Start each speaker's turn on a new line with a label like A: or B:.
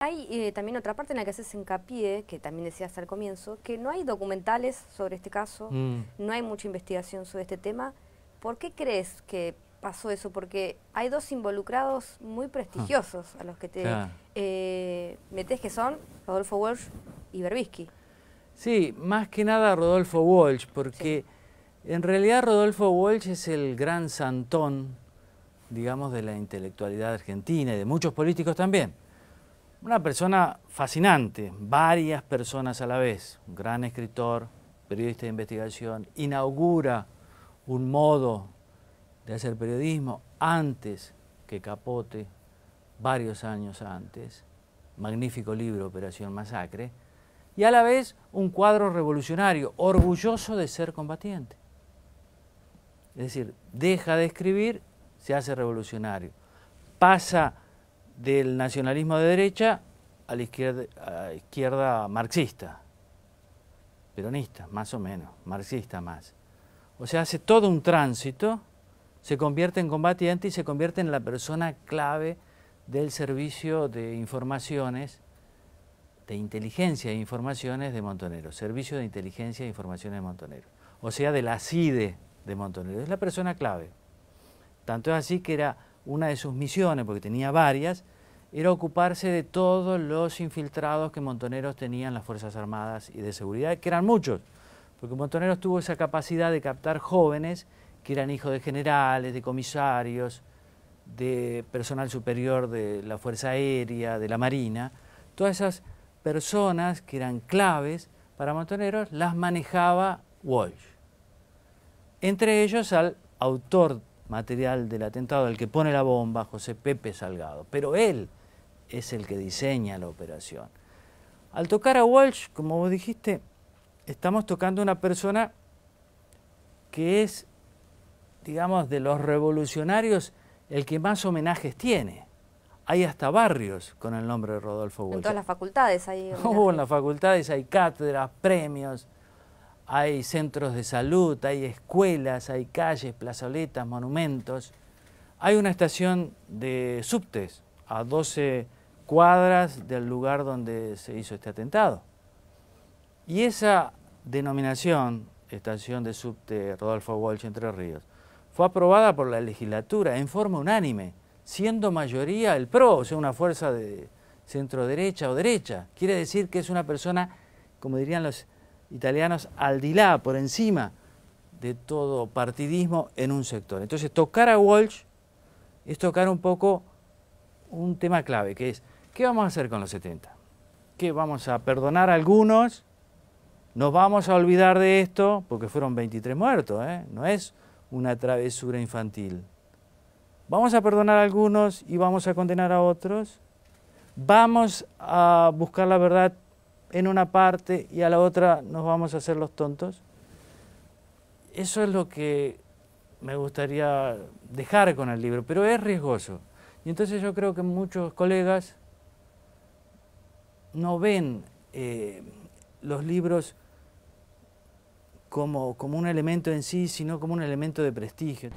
A: Hay eh, también otra parte en la que haces hincapié, que también decías al comienzo, que no hay documentales sobre este caso, mm. no hay mucha investigación sobre este tema. ¿Por qué crees que pasó eso? Porque hay dos involucrados muy ah. prestigiosos a los que te eh, metes, que son Rodolfo Walsh y Berbisky. Sí, más que nada Rodolfo Walsh, porque en realidad Rodolfo Walsh es el gran santón, digamos, de la intelectualidad argentina y de muchos políticos también una persona fascinante, varias personas a la vez, un gran escritor, periodista de investigación, inaugura un modo de hacer periodismo antes que Capote, varios años antes, magnífico libro Operación Masacre, y a la vez un cuadro revolucionario, orgulloso de ser combatiente. Es decir, deja de escribir, se hace revolucionario. Pasa del nacionalismo de derecha a la izquierda, marxista, peronista, más o menos, marxista más. O sea, hace todo un tránsito, se convierte en combatiente y se convierte en la persona clave del servicio de informaciones, de inteligencia e informaciones de Montonero, servicio de inteligencia e informaciones de Montonero, o sea, de la SIDE de Montonero, es la persona clave. Tanto es así que era una de sus misiones, porque tenía varias, era ocuparse de todos los infiltrados que Montoneros tenía en las Fuerzas Armadas y de Seguridad, que eran muchos, porque Montoneros tuvo esa capacidad de captar jóvenes que eran hijos de generales, de comisarios, de personal superior de la Fuerza Aérea, de la Marina, todas esas personas que eran claves para Montoneros las manejaba Walsh. Entre ellos al autor material del atentado, el que pone la bomba, José Pepe Salgado, pero él es el que diseña la operación. Al tocar a Walsh, como vos dijiste, estamos tocando una persona que es, digamos, de los revolucionarios el que más homenajes tiene. Hay hasta barrios con el nombre de Rodolfo Walsh. En todas las facultades hay. Oh, en las facultades hay cátedras, premios hay centros de salud, hay escuelas, hay calles, plazoletas, monumentos. Hay una estación de subtes a 12 cuadras del lugar donde se hizo este atentado. Y esa denominación, estación de subte Rodolfo Walsh Entre Ríos, fue aprobada por la legislatura en forma unánime, siendo mayoría el PRO, o sea, una fuerza de centro derecha o derecha. Quiere decir que es una persona, como dirían los italianos al Dilá, por encima de todo partidismo en un sector. Entonces, tocar a Walsh es tocar un poco un tema clave, que es, ¿qué vamos a hacer con los 70? ¿Qué vamos a perdonar a algunos? ¿Nos vamos a olvidar de esto? Porque fueron 23 muertos, ¿eh? no es una travesura infantil. ¿Vamos a perdonar a algunos y vamos a condenar a otros? ¿Vamos a buscar la verdad en una parte y a la otra nos vamos a hacer los tontos. Eso es lo que me gustaría dejar con el libro, pero es riesgoso. Y entonces yo creo que muchos colegas no ven eh, los libros como un elemento en sí, sino como un elemento de prestigio.